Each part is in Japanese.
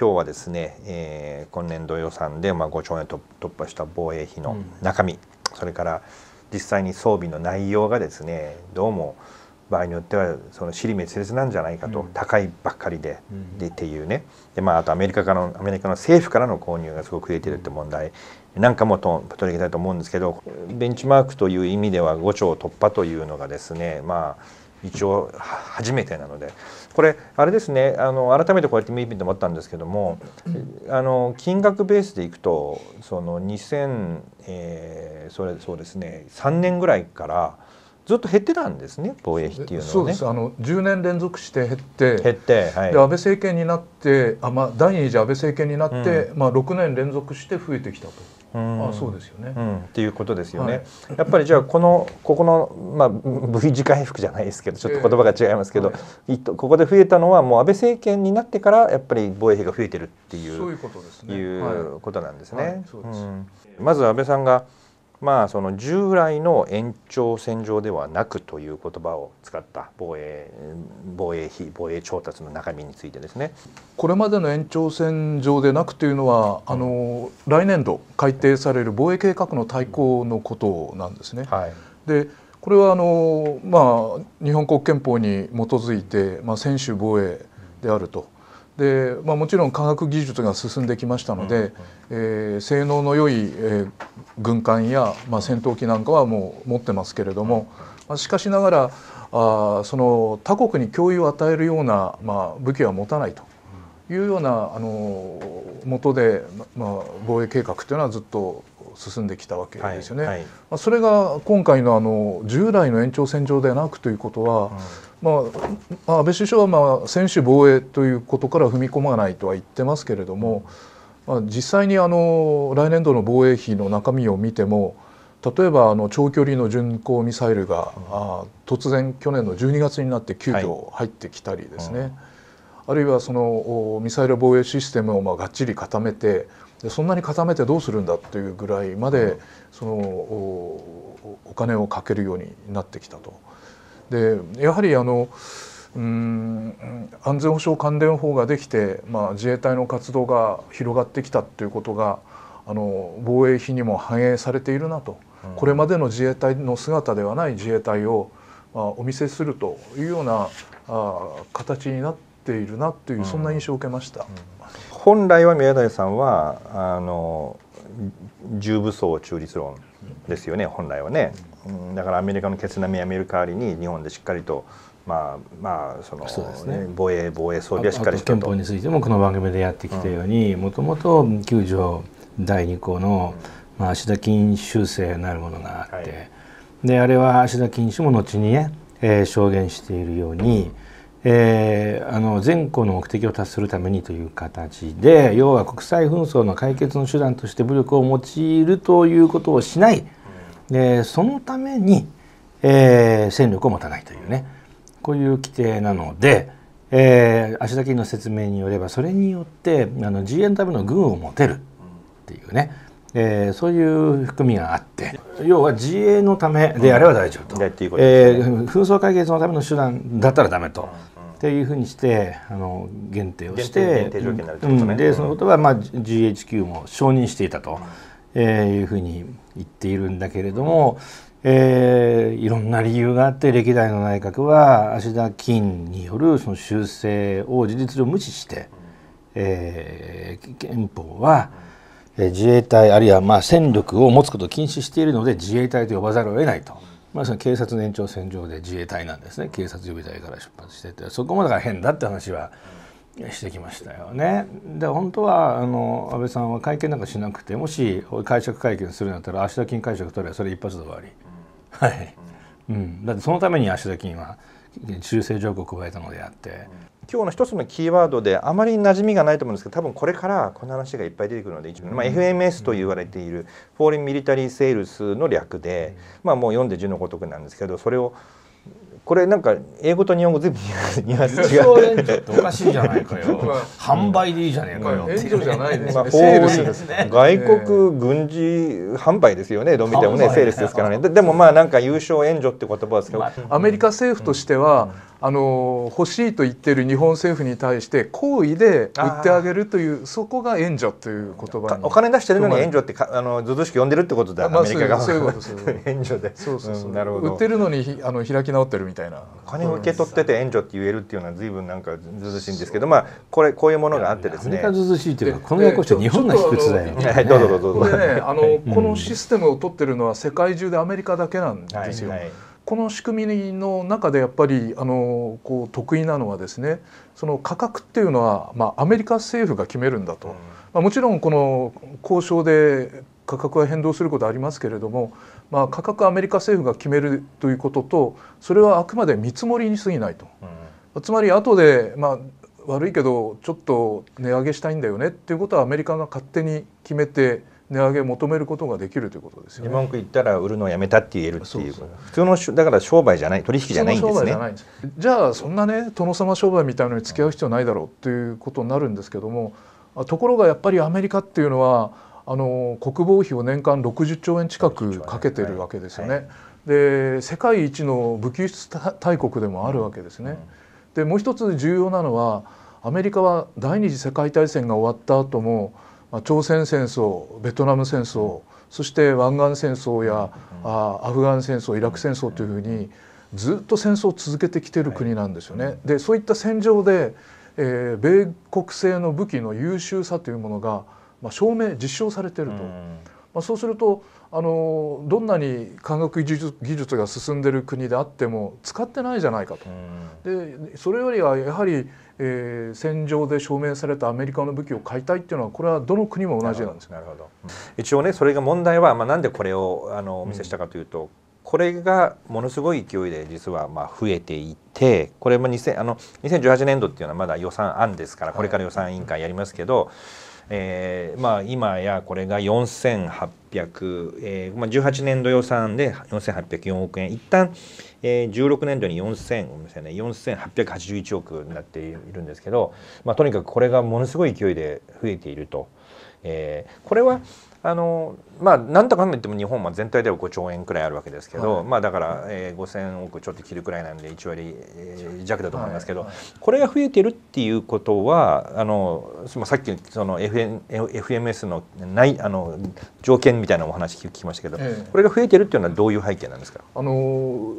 今日はですね、えー、今年度予算でまあ5兆円突破した防衛費の中身、うん、それから実際に装備の内容がですねどうも場合によってはその尻滅裂なんじゃないかと、うん、高いばっかりでうん、でっていうねで、まあ、あとアメリカからのアメリカの政府からの購入がすごく増えてるって問題なんかもと取り上げたいと思うんですけどベンチマークという意味では5兆突破というのがですねまあ一応初めてなのでこれあれですねあの改めてこうやって見てもらったんですけどもあの金額ベースでいくとその2000、えー、それそうですね3年ぐらいからずっと減ってたんですね防衛費っていうのは、ね、そうですあの10年連続して減って減って、はい、で安倍政権になってあ、まあ、第二次安倍政権になって、うん、まあ、6年連続して増えてきたと。あそうですよね、うん、っていうことですよね、はい、やっぱりじゃあこのここの、まあ、V 字回復じゃないですけどちょっと言葉が違いますけど、えーはい、ここで増えたのはもう安倍政権になってからやっぱり防衛費が増えてるっていうそういうことですねいうことなんですね。まず安倍さんがまあ、その従来の延長線上ではなくという言葉を使った防衛防衛費防衛調達の中身についてですねこれまでの延長線上でなくというのは、うん、あの来年度改定される防衛計画の大綱のことなんですね。はい、でこれはあの、まあ、日本国憲法に基づいて、まあ、専守防衛であると。でまあ、もちろん科学技術が進んできましたので、うん、えー、性能の良い、えー軍艦や、まあ、戦闘機なんかはもう持ってますけれども、まあ、しかしながらあその他国に脅威を与えるような、まあ、武器は持たないというようなあの元で、まあ、防衛計画というのはずっと進んできたわけですよね。はいはい、まあ、それが今回のあの従来の延長線上ではなくということは、うん、まあ、安倍首相はまあ専守防衛ということから踏み込まないとは言ってますけれども。うんまあ、実際にあの来年度の防衛費の中身を見ても例えばあの長距離の巡航ミサイルが、うん、あ突然去年の12月になって急遽入ってきたりですね、はいうん、あるいはそのミサイル防衛システムをまあがっちり固めてでそんなに固めてどうするんだというぐらいまで、そのお金をかけるようになってきたと。でやはりあのうん安全保障関連法ができて、まあ、自衛隊の活動が広がってきたということがあの防衛費にも反映されているなと、うん、これまでの自衛隊の姿ではない自衛隊を、まあ、お見せするというようなあ形になっているなという、うん、そんな印象を受けました。うん、本来は宮台さんはあの重武装中立論ですよね本来はね、だからアメリカの決断をやめる代わりに日本でしっかりとまあまあそのそ、ね、防衛防衛装備はしっかりし憲法についてもこの番組でやってきたようにもともと9条第2項の、まあ、足田禁修正なるものがあって、はい、であれは足田禁氏も後にね、えー、証言しているように、うんえー、あの全項の目的を達するためにという形で要は国際紛争の解決の手段として武力を用いるということをしない、えー、そのために、えー、戦力を持たないというね。こういう規定なので、えー、足崎の説明によればそれによってあの GNW の軍を持てるっていうね、えー、そういう含みがあって要は自衛のためであれば大丈夫とえ紛争解決のための手段だったらダメと。っていうふうにしてあの限定をしてで、そのことは、まあ、GHQ も承認していたと、うん、えー、いうふうに言っているんだけれども、えー、いろんな理由があって歴代の内閣は芦田金によるその修正を事実上無視して、えー、憲法は自衛隊あるいはまあ戦力を持つことを禁止しているので自衛隊と呼ばざるを得ないと、まあ、その警察の延長線上で自衛隊なんですね警察予備隊から出発しててそこもだから変だって話は。してきましたよね。で本当はあの安倍さんは会見なんかしなくてもし解釈会見するんだったら足田金解釈取ればそれ一発で終わり、はい、うん、だってそのために足田金は中性条項を加えたのであって。今日の一つのキーワードであまり馴染みがないと思うんですけど多分これからこの話がいっぱい出てくるので、一まあ、FMS と言われているフォーリン・ミリタリー・セールスの略で、まあ、もう読んで字のごとくなんですけどそれをこれなんか英語と日本語全部ニュアンス違う。ちょっとおかしいじゃないかよ。販売でいいじゃねえかよ。援助じゃないですね。外国軍事販売ですよね。どう見てもね、セールスですからね。でもまあなんか優勝援助って言葉ですけど、アメリカ政府としては。あの欲しいと言っている日本政府に対して好意で売ってあげるというそこが援助という言葉お金出してるのに援助ってあの図々しく呼んでるってことだ、まあ、アメリカがそういうことです 援助でそうそうそう、うん、なるほど売ってるのにあの開き直ってるみたいなお金を受け取ってて援助って言えるっていうのは随分なんか図々しいんですけどまあこれこういうものがあってですねアメリカずずしいというかこの役所日本の卑屈だよ、ね、どうぞどうぞこれねあのこのシステムを取ってるのは世界中でアメリカだけなんですよ、はいはいこの仕組みの中でやっぱりあのこう得意なのはですねその価格っていうのは、まあ、アメリカ政府が決めるんだと、うん、まあ、もちろんこの交渉で価格は変動することありますけれども、まあ、価格アメリカ政府が決めるということとそれはあくまで見積もりに過ぎないと、うん、つまり後で、まあ、悪いけどちょっと値上げしたいんだよねっていうことはアメリカが勝手に決めて値上げ求めることができるということですよね。文句言ったら売るのをやめたって言えるっていう普通のだから商売じゃない取引じゃないんですね。じじゃあそんなね殿様商売みたいのに付き合う必要ないだろうっていうことになるんですけどもところがやっぱりアメリカっていうのはあの国防費を年間60兆円近くかけてるわけですよね。はいはい、で世界一の武器輸出大国でもあるわけですね。うん、でもう一つ重要なのはアメリカは第二次世界大戦が終わった後もまあ、朝鮮戦争ベトナム戦争そして湾岸戦争やあアフガン戦争イラク戦争というふうにずっと戦争を続けてきてる国なんですよね。でそういった戦場で、えー、米国製の武器の優秀さというものが、まあ、証明実証されてると。まあ、そうするとあのどんなに科学技術が進んでる国であっても使ってないじゃないかと。でそれよりはやはり、えー、戦場で証明されたアメリカの武器を買いたいっていうのはこれはどの国も同じなんです。なるほど、うん、一応ねそれが問題は、まあ、なんでこれをあのお見せしたかというと、うんこれがものすごい勢いで実はま増えていてこれも2000あの2018年度っていうのはまだ予算案ですからこれから予算委員会やりますけど、えーまあ、今やこれが4800、えーまあ、18年度予算で4804億円一旦、えー、16年度に4 8 8 1億になっているんですけど、まあ、とにかくこれがものすごい勢いで増えていると、えー、これはあのまあんとかんと言っても日本は全体では5兆円くらいあるわけですけど、はい、まあだから、えー、5,000億ちょっと切るくらいなんで1割、えー、弱だと思いますけど、はいはい、これが増えてるっていうことはあのさっきその FN FMS のないあの条件みたいなお話聞きましたけど、えこれが増えてるっていうのはどういう背景なんですかあの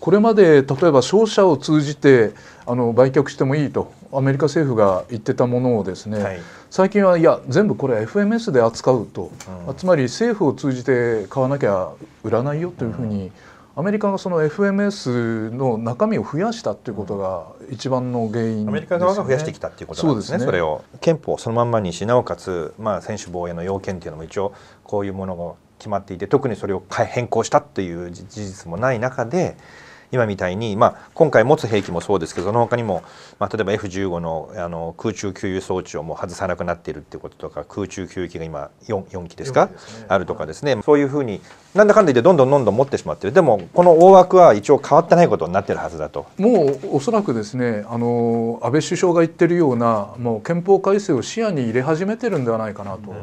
これまで例えば商社を通じてあの売却してもいいとアメリカ政府が言ってたものをですね、はい、最近はいや全部これ FMS で扱うと、うん、つまり政府を通じて買わなきゃ売らないよというふうに、アメリカがその FMS の中身を増やしたということが一番の原因、ね、アメリカ側が増やしてきたということなんですね、ね、それを憲法そのまんまにしなおかつ、まあ、専守防衛の要件というのも一応こういうものが決まっていて特にそれを変更したという事実もない中で今みたいに、まあ、今回持つ兵器もそうですけどその他にも、まあ、例えば F15 のあの空中給油装置をもう外さなくなっているっていうこととか空中給油機が今 4, 4機ですか、ね、あるとかですね、そういうふうになんだかんだ言ってどんどんどんどん持ってしまってるでもこの大枠は一応変わってないことになってるはずだと。もうおそらくですねあの安倍首相が言ってるようなもう憲法改正を視野に入れ始めてるんではないかなと。うん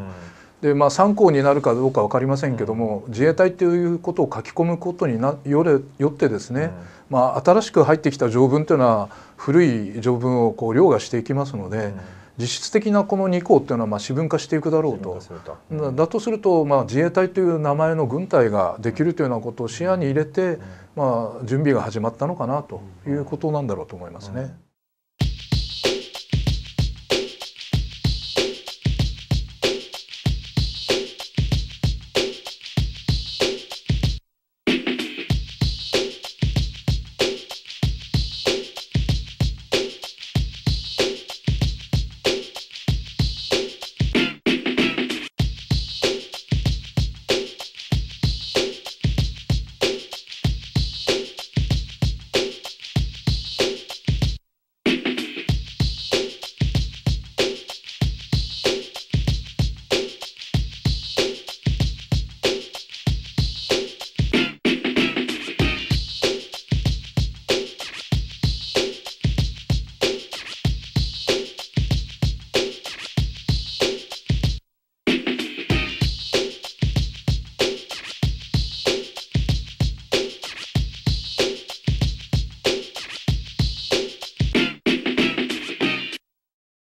でまあ、参考になるかどうか分かりませんけども、自衛隊ということを書き込むことになよれよってですね、まあ、新しく入ってきた条文というのは古い条文をこう凌駕していきますので。実質的なこの2項っていうのはまあ私文化していくだろうとだとするとまあ自衛隊という名前の軍隊ができるというようなことを視野に入れてまあ準備が始まったのかなということなんだろうと思いますね。